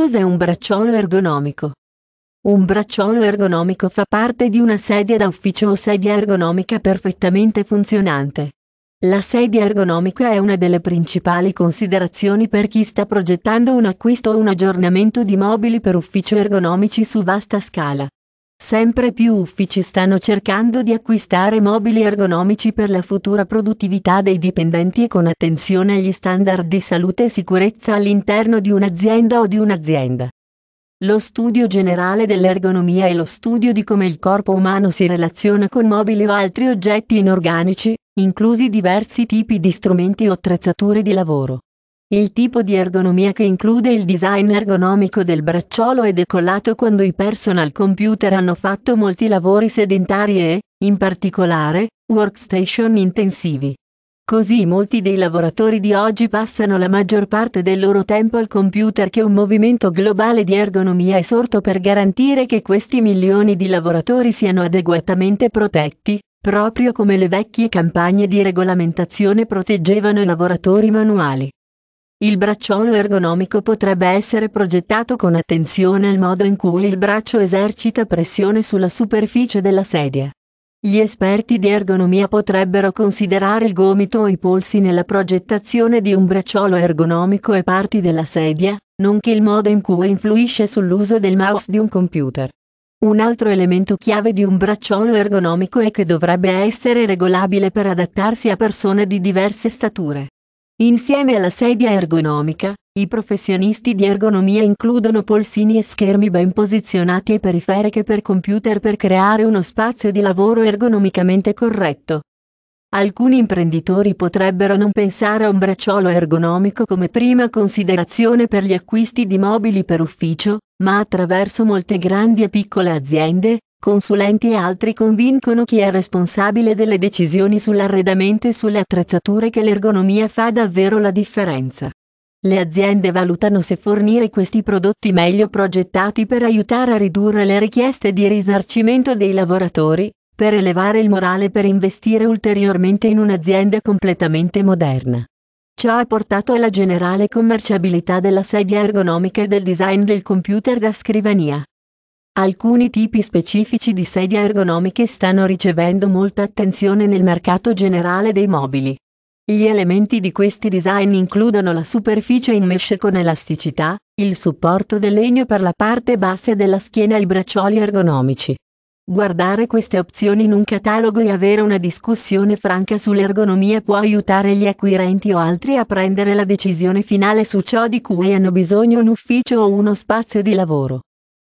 Cos'è un bracciolo ergonomico? Un bracciolo ergonomico fa parte di una sedia da ufficio o sedia ergonomica perfettamente funzionante. La sedia ergonomica è una delle principali considerazioni per chi sta progettando un acquisto o un aggiornamento di mobili per ufficio ergonomici su vasta scala. Sempre più uffici stanno cercando di acquistare mobili ergonomici per la futura produttività dei dipendenti e con attenzione agli standard di salute e sicurezza all'interno di un'azienda o di un'azienda. Lo studio generale dell'ergonomia è lo studio di come il corpo umano si relaziona con mobili o altri oggetti inorganici, inclusi diversi tipi di strumenti o attrezzature di lavoro. Il tipo di ergonomia che include il design ergonomico del bracciolo è decollato quando i personal computer hanno fatto molti lavori sedentari e, in particolare, workstation intensivi. Così molti dei lavoratori di oggi passano la maggior parte del loro tempo al computer che un movimento globale di ergonomia è sorto per garantire che questi milioni di lavoratori siano adeguatamente protetti, proprio come le vecchie campagne di regolamentazione proteggevano i lavoratori manuali. Il bracciolo ergonomico potrebbe essere progettato con attenzione al modo in cui il braccio esercita pressione sulla superficie della sedia. Gli esperti di ergonomia potrebbero considerare il gomito o i polsi nella progettazione di un bracciolo ergonomico e parti della sedia, nonché il modo in cui influisce sull'uso del mouse di un computer. Un altro elemento chiave di un bracciolo ergonomico è che dovrebbe essere regolabile per adattarsi a persone di diverse stature. Insieme alla sedia ergonomica, i professionisti di ergonomia includono polsini e schermi ben posizionati e periferiche per computer per creare uno spazio di lavoro ergonomicamente corretto. Alcuni imprenditori potrebbero non pensare a un bracciolo ergonomico come prima considerazione per gli acquisti di mobili per ufficio, ma attraverso molte grandi e piccole aziende, consulenti e altri convincono chi è responsabile delle decisioni sull'arredamento e sulle attrezzature che l'ergonomia fa davvero la differenza. Le aziende valutano se fornire questi prodotti meglio progettati per aiutare a ridurre le richieste di risarcimento dei lavoratori, per elevare il morale per investire ulteriormente in un'azienda completamente moderna. Ciò ha portato alla generale commerciabilità della sedia ergonomica e del design del computer da scrivania. Alcuni tipi specifici di sedie ergonomiche stanno ricevendo molta attenzione nel mercato generale dei mobili. Gli elementi di questi design includono la superficie in mesh con elasticità, il supporto del legno per la parte bassa della schiena e i braccioli ergonomici. Guardare queste opzioni in un catalogo e avere una discussione franca sull'ergonomia può aiutare gli acquirenti o altri a prendere la decisione finale su ciò di cui hanno bisogno un ufficio o uno spazio di lavoro.